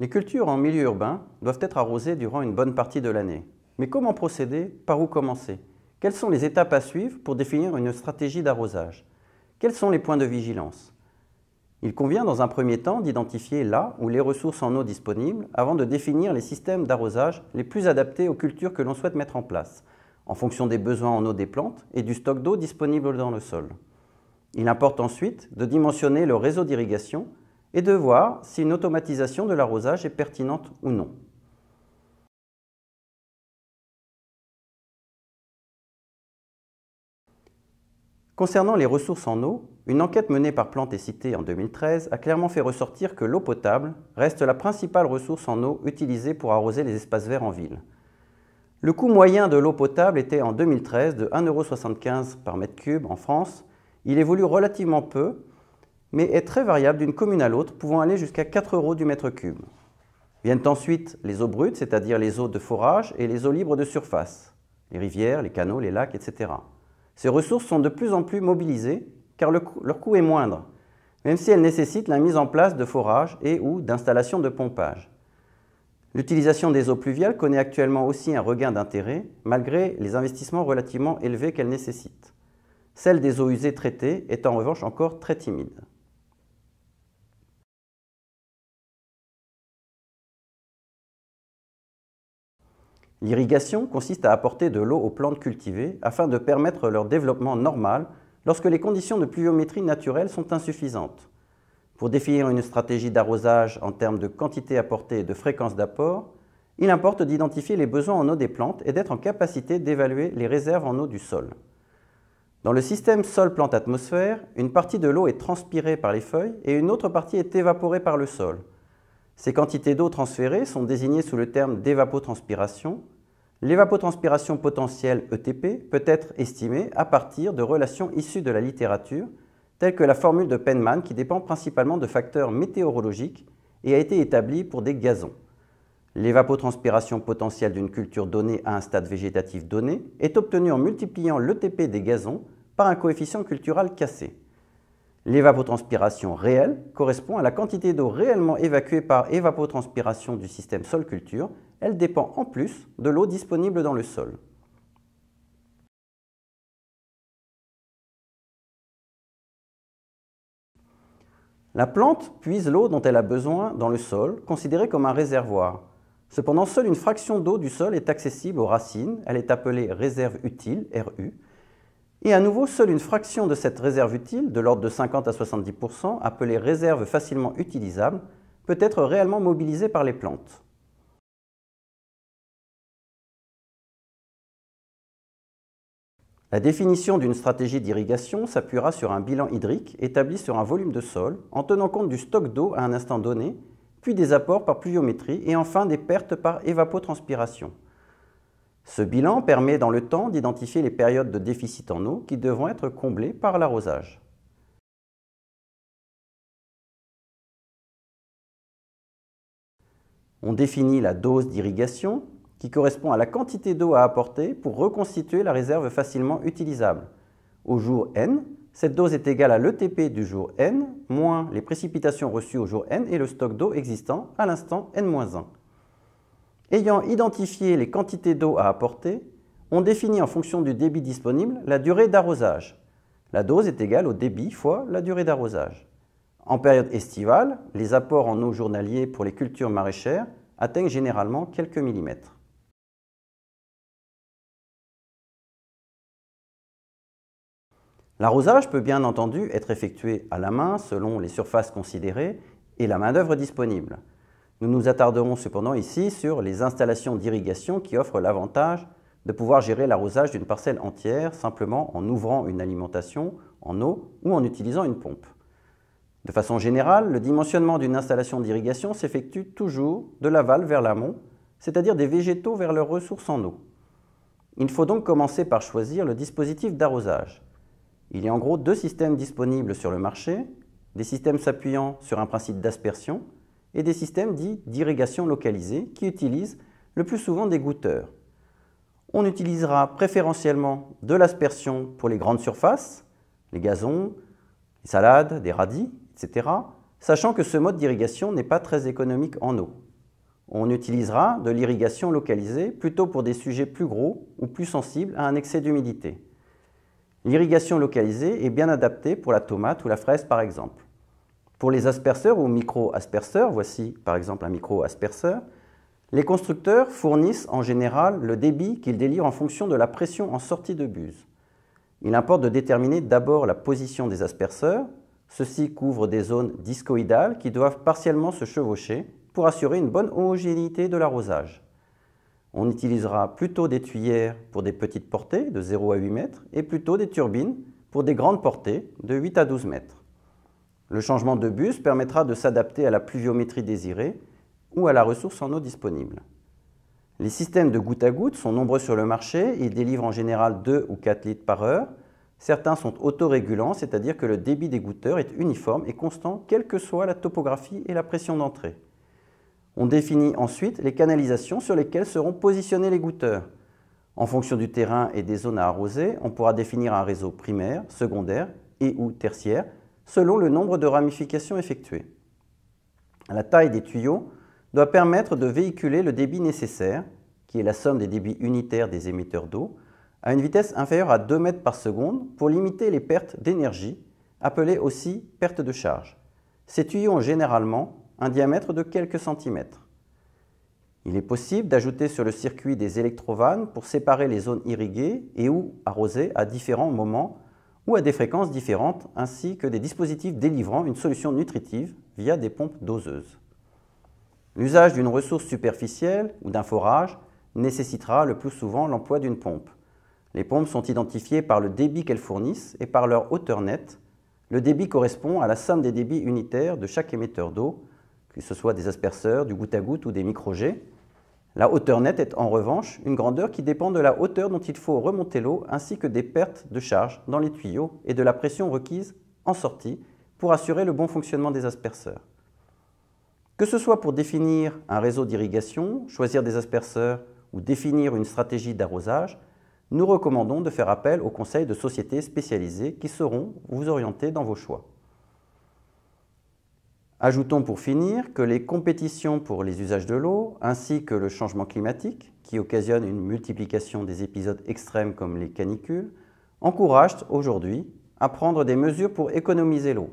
Les cultures en milieu urbain doivent être arrosées durant une bonne partie de l'année. Mais comment procéder Par où commencer Quelles sont les étapes à suivre pour définir une stratégie d'arrosage Quels sont les points de vigilance il convient dans un premier temps d'identifier là où les ressources en eau disponibles avant de définir les systèmes d'arrosage les plus adaptés aux cultures que l'on souhaite mettre en place, en fonction des besoins en eau des plantes et du stock d'eau disponible dans le sol. Il importe ensuite de dimensionner le réseau d'irrigation et de voir si une automatisation de l'arrosage est pertinente ou non. Concernant les ressources en eau, une enquête menée par Plante et Cité en 2013 a clairement fait ressortir que l'eau potable reste la principale ressource en eau utilisée pour arroser les espaces verts en ville. Le coût moyen de l'eau potable était en 2013 de 1,75€ par mètre cube en France. Il évolue relativement peu, mais est très variable d'une commune à l'autre, pouvant aller jusqu'à 4 4€ du mètre cube. Viennent ensuite les eaux brutes, c'est-à-dire les eaux de forage et les eaux libres de surface, les rivières, les canaux, les lacs, etc. Ces ressources sont de plus en plus mobilisées car leur coût est moindre, même si elles nécessitent la mise en place de forages et ou d'installations de pompage. L'utilisation des eaux pluviales connaît actuellement aussi un regain d'intérêt malgré les investissements relativement élevés qu'elles nécessitent. Celle des eaux usées traitées est en revanche encore très timide. L'irrigation consiste à apporter de l'eau aux plantes cultivées afin de permettre leur développement normal lorsque les conditions de pluviométrie naturelle sont insuffisantes. Pour définir une stratégie d'arrosage en termes de quantité apportée et de fréquence d'apport, il importe d'identifier les besoins en eau des plantes et d'être en capacité d'évaluer les réserves en eau du sol. Dans le système sol-plante-atmosphère, une partie de l'eau est transpirée par les feuilles et une autre partie est évaporée par le sol. Ces quantités d'eau transférées sont désignées sous le terme d'évapotranspiration. L'évapotranspiration potentielle ETP peut être estimée à partir de relations issues de la littérature, telles que la formule de Penman qui dépend principalement de facteurs météorologiques et a été établie pour des gazons. L'évapotranspiration potentielle d'une culture donnée à un stade végétatif donné est obtenue en multipliant l'ETP des gazons par un coefficient cultural cassé. L'évapotranspiration réelle correspond à la quantité d'eau réellement évacuée par évapotranspiration du système sol-culture. Elle dépend en plus de l'eau disponible dans le sol. La plante puise l'eau dont elle a besoin dans le sol, considéré comme un réservoir. Cependant, seule une fraction d'eau du sol est accessible aux racines. Elle est appelée réserve utile, RU, et à nouveau, seule une fraction de cette réserve utile, de l'ordre de 50 à 70%, appelée réserve facilement utilisable, peut être réellement mobilisée par les plantes. La définition d'une stratégie d'irrigation s'appuiera sur un bilan hydrique établi sur un volume de sol en tenant compte du stock d'eau à un instant donné, puis des apports par pluviométrie et enfin des pertes par évapotranspiration. Ce bilan permet dans le temps d'identifier les périodes de déficit en eau qui devront être comblées par l'arrosage. On définit la dose d'irrigation qui correspond à la quantité d'eau à apporter pour reconstituer la réserve facilement utilisable. Au jour n, cette dose est égale à l'ETP du jour n moins les précipitations reçues au jour n et le stock d'eau existant à l'instant n-1. Ayant identifié les quantités d'eau à apporter, on définit en fonction du débit disponible la durée d'arrosage. La dose est égale au débit fois la durée d'arrosage. En période estivale, les apports en eau journaliers pour les cultures maraîchères atteignent généralement quelques millimètres. L'arrosage peut bien entendu être effectué à la main selon les surfaces considérées et la main-d'œuvre disponible. Nous nous attarderons cependant ici sur les installations d'irrigation qui offrent l'avantage de pouvoir gérer l'arrosage d'une parcelle entière simplement en ouvrant une alimentation en eau ou en utilisant une pompe. De façon générale, le dimensionnement d'une installation d'irrigation s'effectue toujours de l'aval vers l'amont, c'est-à-dire des végétaux vers leurs ressources en eau. Il faut donc commencer par choisir le dispositif d'arrosage. Il y a en gros deux systèmes disponibles sur le marché, des systèmes s'appuyant sur un principe d'aspersion, et des systèmes dits d'irrigation localisée qui utilisent le plus souvent des goutteurs. On utilisera préférentiellement de l'aspersion pour les grandes surfaces, les gazons, les salades, des radis, etc., sachant que ce mode d'irrigation n'est pas très économique en eau. On utilisera de l'irrigation localisée plutôt pour des sujets plus gros ou plus sensibles à un excès d'humidité. L'irrigation localisée est bien adaptée pour la tomate ou la fraise par exemple. Pour les asperseurs ou micro asperseurs voici par exemple un micro asperseur les constructeurs fournissent en général le débit qu'ils délivrent en fonction de la pression en sortie de buse. Il importe de déterminer d'abord la position des asperseurs. Ceux-ci couvrent des zones discoïdales qui doivent partiellement se chevaucher pour assurer une bonne homogénéité de l'arrosage. On utilisera plutôt des tuyères pour des petites portées de 0 à 8 mètres et plutôt des turbines pour des grandes portées de 8 à 12 mètres. Le changement de bus permettra de s'adapter à la pluviométrie désirée ou à la ressource en eau disponible. Les systèmes de goutte à goutte sont nombreux sur le marché et délivrent en général 2 ou 4 litres par heure. Certains sont autorégulants, c'est-à-dire que le débit des goutteurs est uniforme et constant, quelle que soit la topographie et la pression d'entrée. On définit ensuite les canalisations sur lesquelles seront positionnés les goutteurs. En fonction du terrain et des zones à arroser, on pourra définir un réseau primaire, secondaire et ou tertiaire selon le nombre de ramifications effectuées. La taille des tuyaux doit permettre de véhiculer le débit nécessaire, qui est la somme des débits unitaires des émetteurs d'eau, à une vitesse inférieure à 2 mètres par seconde pour limiter les pertes d'énergie, appelées aussi pertes de charge. Ces tuyaux ont généralement un diamètre de quelques centimètres. Il est possible d'ajouter sur le circuit des électrovannes pour séparer les zones irriguées et ou arrosées à différents moments ou à des fréquences différentes, ainsi que des dispositifs délivrant une solution nutritive via des pompes doseuses. L'usage d'une ressource superficielle ou d'un forage nécessitera le plus souvent l'emploi d'une pompe. Les pompes sont identifiées par le débit qu'elles fournissent et par leur hauteur nette. Le débit correspond à la somme des débits unitaires de chaque émetteur d'eau, que ce soit des asperceurs, du goutte à goutte ou des microjets, la hauteur nette est en revanche une grandeur qui dépend de la hauteur dont il faut remonter l'eau ainsi que des pertes de charge dans les tuyaux et de la pression requise en sortie pour assurer le bon fonctionnement des asperceurs. Que ce soit pour définir un réseau d'irrigation, choisir des asperceurs ou définir une stratégie d'arrosage, nous recommandons de faire appel aux conseils de sociétés spécialisées qui sauront vous orienter dans vos choix. Ajoutons pour finir que les compétitions pour les usages de l'eau, ainsi que le changement climatique, qui occasionne une multiplication des épisodes extrêmes comme les canicules, encouragent aujourd'hui à prendre des mesures pour économiser l'eau.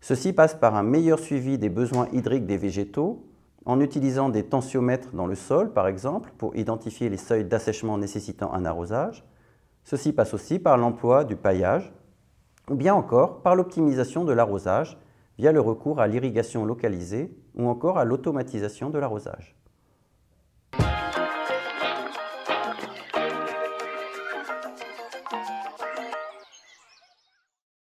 Ceci passe par un meilleur suivi des besoins hydriques des végétaux, en utilisant des tensiomètres dans le sol, par exemple, pour identifier les seuils d'assèchement nécessitant un arrosage. Ceci passe aussi par l'emploi du paillage, ou bien encore par l'optimisation de l'arrosage via le recours à l'irrigation localisée ou encore à l'automatisation de l'arrosage.